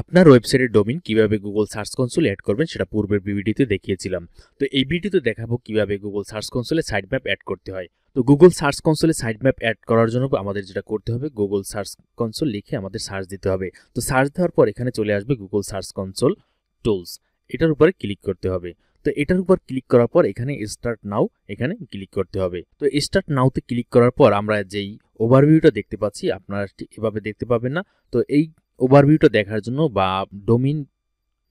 আপনার ওয়েবসাইটের ডোমিন কিভাবে গুগল সার্চ কনসোল অ্যাড করবেন সেটা পূর্বের ভিডিওতে দেখিয়েছিলাম তো এই ভিডিওতে দেখাবো কিভাবে গুগল সার্চ কনসোলে সাইড ম্যাপ অ্যাড করতে হয় তো গুগল সার্চ কনসোলে সাইড ম্যাপ অ্যাড করার জন্য আমাদের যেটা করতে হবে গুগল সার্চ কনসোল লিখে আমাদের সার্চ দিতে হবে তো সার্চ দেওয়ার পর এখানে চলে আসবে গুগল সার্চ কনসোল টুলস এটার উপরে ক্লিক করতে হবে তো এটার উপর ক্লিক করার পর এখানে স্টার্ট নাও এখানে ক্লিক করতে হবে তো স্টার্ট নাওতে ক্লিক করার পর আমরা যেই ওভারভিউটা দেখতে পাচ্ছি আপনারা এভাবে দেখতে পাবেন না তো এই ওভারভিউটা দেখার জন্য বা ডোমিন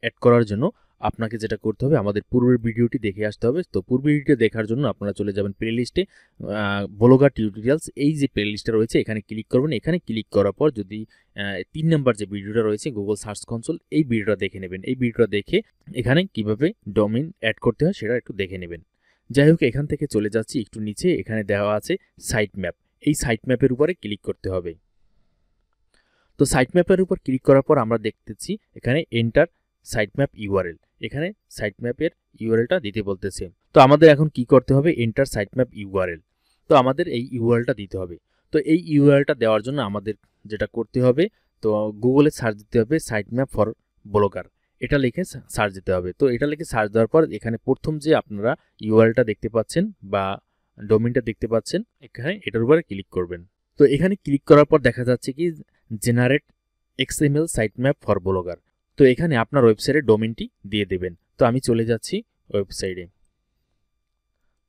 অ্যাড করার জন্য আপনাকে যেটা করতে হবে আমাদের পূর্বের ভিডিওটি দেখে আসতে হবে তো পূর্বের ভিডিও দেখার জন্য আপনারা চলে যাবেন প্লে লিস্টে ব্লগার টিউটোরিয়ালস এই যে প্লে লিস্টটা রয়েছে এখানে ক্লিক করবেন এখানে ক্লিক করার পর যদি তিন নাম্বার যে ভিডিওটা রয়েছে গুগল সার্চ কনসোল এই ভিডিওটা দেখে নেবেন এই ভিডিওটা দেখে এখানে কিভাবে ডোমিন অ্যাড করতে হয় সেটা একটু দেখে নেবেন যাই হোক এখান থেকে চলে যাচ্ছি একটু নিচে এখানে দেওয়া আছে সাইট ম্যাপ এই সাইট ম্যাপের উপরে ক্লিক করতে হবে তো সাইট ম্যাপের উপর ক্লিক করার পর আমরা দেখতেছি এখানে এন্টার সাইট ম্যাপ ইউআরএল এখানে সাইট ম্যাপের ইউআরএলটা দিতে বলতেছে তো আমাদের এখন কি করতে হবে এন্টার সাইট ম্যাপ ইউআরএল তো আমাদের এই ইউআরএলটা দিতে হবে তো এই ইউআরএলটা দেওয়ার জন্য আমাদের যেটা করতে হবে তো গুগলে সার্চ দিতে হবে সাইট ম্যাপ ফর ব্লগার এটা লিখে সার্চ দিতে হবে তো এটা লিখে সার্চ দেওয়ার পর এখানে প্রথম যে আপনারা ইউআরএলটা দেখতে পাচ্ছেন বা ডোমিনটা দেখতে পাচ্ছেন এখানে এটার উপরে ক্লিক করবেন তো এখানে ক্লিক করার পর দেখা যাচ্ছে কি generate XML site map for Blogger তো এখানে আপনার ওয়েবসাইটে ডোমেনটি দিয়ে দেবেন তো আমি চলে যাচ্ছি ওয়েবসাইটে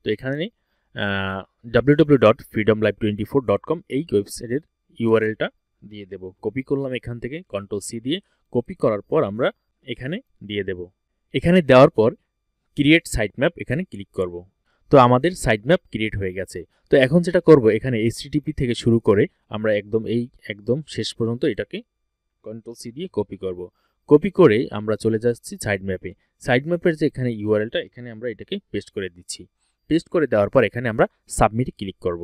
তো এখানে W W dot freedom live twenty four dot com এই ওয়েবসাইটের ইউআরএলটা দিয়ে দেব কপি করলাম এখান থেকে কন্ট্রোল সি দিয়ে কপি করার পর আমরা এখানে দিয়ে দেব এখানে দেওয়ার পর ক্রিয়েট সাইট ম্যাপ এখানে ক্লিক করব তো আমাদের সাইড ম্যাপ ক্রিয়েট হয়ে গেছে তো এখন যেটা করব এখানে এইচটিটিপি থেকে শুরু করে আমরা একদম এই একদম শেষ পর্যন্ত এটাকে কন্ট্রোল সি দিয়ে কপি করব কপি করে আমরা চলে যাচ্ছি সাইড ম্যাপে সাইড ম্যাপের যে এখানে ইউআরএলটা এখানে আমরা এটাকে পেস্ট করে দিচ্ছি পেস্ট করে দেওয়ার পর এখানে আমরা সাবমিটে ক্লিক করব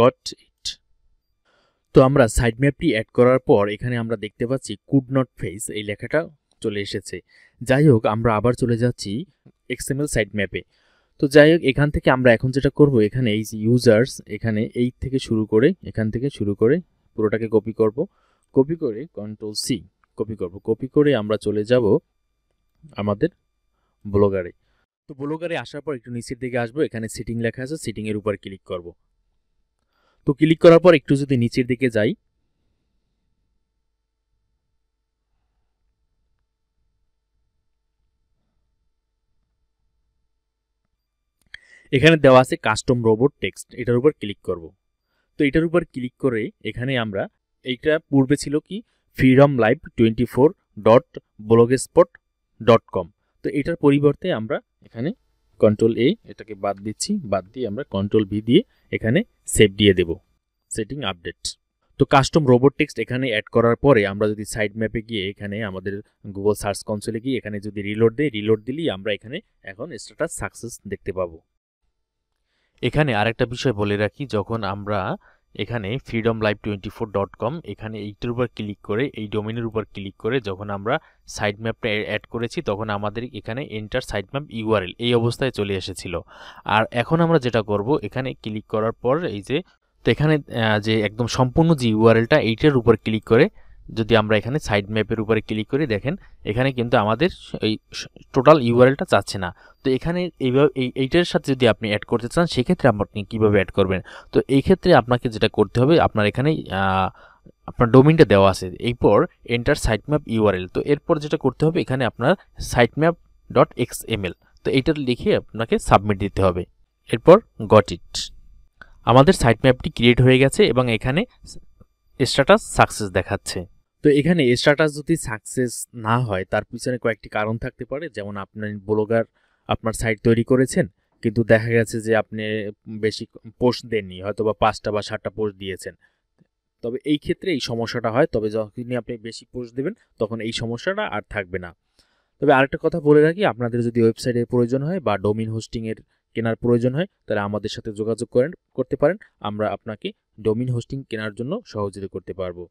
গট ইট তো আমরা সাইড ম্যাপটি অ্যাড করার পর এখানে আমরা দেখতে পাচ্ছি কুড নট ফেস এই লেখাটা চলে এসেছে যাই হোক আমরা আবার চলে যাচ্ছি এক্সএমএল সাইট ম্যাপে তো যাই হোক এখান থেকে আমরা এখন যেটা করব এখানে এই যে ইউজার্স এখানে এই থেকে শুরু করে এখান থেকে শুরু করে পুরোটাকে কপি করব কপি করে কন্ট্রোল সি কপি করব কপি করে আমরা চলে যাব আমাদের ব্লগারে তো ব্লগারে আসার পর একটু নিচের দিকে আসবো এখানে সিটিং লেখা আছে সিটিংয়ের উপর ক্লিক করব তো ক্লিক করার পর একটু যদি নিচের দিকে যাই এখানে দেওয়া আছে কাস্টম রোবট টেক্সট এটার উপর ক্লিক করব তো এটার উপর ক্লিক করে এখানে আমরা এইটা পূর্বে ছিল কি freedom live twenty four dot spot dot com তো এটার পরিবর্তে আমরা এখানে কন্ট্রোল এ এটাকে বাদ দিচ্ছি বাদ দিয়ে আমরা কন্ট্রোল ভি দিয়ে এখানে সেভ দিয়ে দেব সেটিং আপডেট তো কাস্টম রোবট টেক্সট এখানে অ্যাড করার পরে আমরা যদি সাইড ম্যাপে গিয়ে এখানে আমাদের গুগল সার্চ কনসোলে গিয়ে এখানে যদি রিলোড দেয় রিলোড দিলেই আমরা এখানে এখন স্ট্যাটাস সাকসেস দেখতে পাবো এখানে আরেকটা বিষয় বলে রাখি যখন আমরা এখানে freedom live twenty four dot com এখানে এইটার উপর ক্লিক করে এই ডোমেনের উপর ক্লিক করে যখন আমরা সাইড ম্যাপটা অ্যাড করেছি তখন আমাদের এখানে এন্টার সাইড ম্যাপ ইউআরএল এই অবস্থায় চলে এসেছিল আর এখন আমরা যেটা করব এখানে ক্লিক করার পর এই যে তো এখানে যে একদম সম্পূর্ণ যে ইউআরএলটা এইটার উপর ক্লিক করে যদি আমরা এখানে সাইড ম্যাপের উপরে ক্লিক করি দেখেন এখানে কিন্তু আমাদের এই টোটাল ইউআরএলটা চাচ্ছে না তো এখানে এইভাবে এইটার সাথে যদি আপনি অ্যাড করতে চান সেক্ষেত্রে আপনি কীভাবে অ্যাড করবেন তো এই ক্ষেত্রে আপনাকে যেটা করতে হবে আপনার এখানে আপনার ডোমিনটা দেওয়া আছে এরপর এন্টার সাইট ম্যাপ ইউআরএল তো এরপর যেটা করতে হবে এখানে আপনার সাইট ম্যাপ ডট এক্স তো এইটা লিখে আপনাকে সাবমিট দিতে হবে এরপর গট ইট আমাদের সাইট ম্যাপটি ক্রিয়েট হয়ে গেছে এবং এখানে স্ট্যাটাস সাকসেস দেখাচ্ছে তো এখানে স্ট্যাটাস যদি সাকসেস না হয় তার পিছনে কয়েকটি কারণ থাকতে পারে যেমন আপনার ব্লগার আপনার সাইট তৈরি করেছেন কিন্তু দেখা গেছে যে আপনি বেশি পোস্ট দেননি হয়তো বা পাঁচটা বা সাতটা পোস্ট দিয়েছেন তবে এই ক্ষেত্রে এই সমস্যাটা হয় তবে যখনই আপনি বেশি পোস্ট দেবেন তখন এই সমস্যাটা আর থাকবে না তবে আরেকটা কথা বলে রাখি আপনাদের যদি ওয়েবসাইটের প্রয়োজন হয় বা ডোমিন হোস্টিংয়ের কেনার প্রয়োজন হয় তাহলে আমাদের সাথে যোগাযোগ করেন করতে পারেন আমরা আপনাকে ডোমিন হোস্টিং কেনার জন্য সহযোগিতা করতে পারবো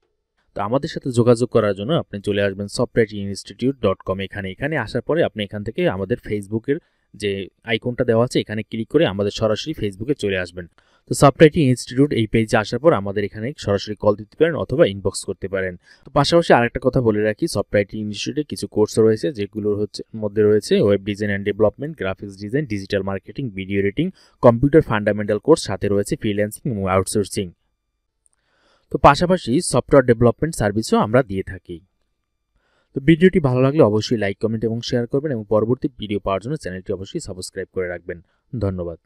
তো আমাদের সাথে যোগাযোগ করার জন্য আপনি চলে আসবেন সফটওয়্যার ইনস্টিটিউট ডট কম এখানে এখানে আসার পরে আপনি এখান থেকে আমাদের ফেসবুকের যে আইকনটা দেওয়া আছে এখানে ক্লিক করে আমাদের সরাসরি ফেসবুকে চলে আসবেন তো সাবটাইটি ইনস্টিটিউট এই পেজে আসার পর আমাদের এখানে সরাসরি কল দিতে পারেন অথবা ইনবক্স করতে পারেন তো পাশাপাশি আরেকটা কথা বলে রাখি সফটওয়্যারটি ইনস্টিটিউটে কিছু কোর্স রয়েছে যেগুলোর হচ্ছে মধ্যে রয়েছে web design and development graphics design digital marketing video editing computer fundamental course সাথে রয়েছে ফ্রিল্যান্সিং এবং আউটসোর্সিং তো পাশাপাশি সফটওয়্যার ডেভেলপমেন্ট সার্ভিসও আমরা দিয়ে থাকি তো ভিডিওটি ভালো লাগলে অবশ্যই লাইক কমেন্ট এবং শেয়ার করবেন এবং পরবর্তী ভিডিও পাওয়ার জন্য চ্যানেলটি অবশ্যই সাবস্ক্রাইব করে রাখবেন ধন্যবাদ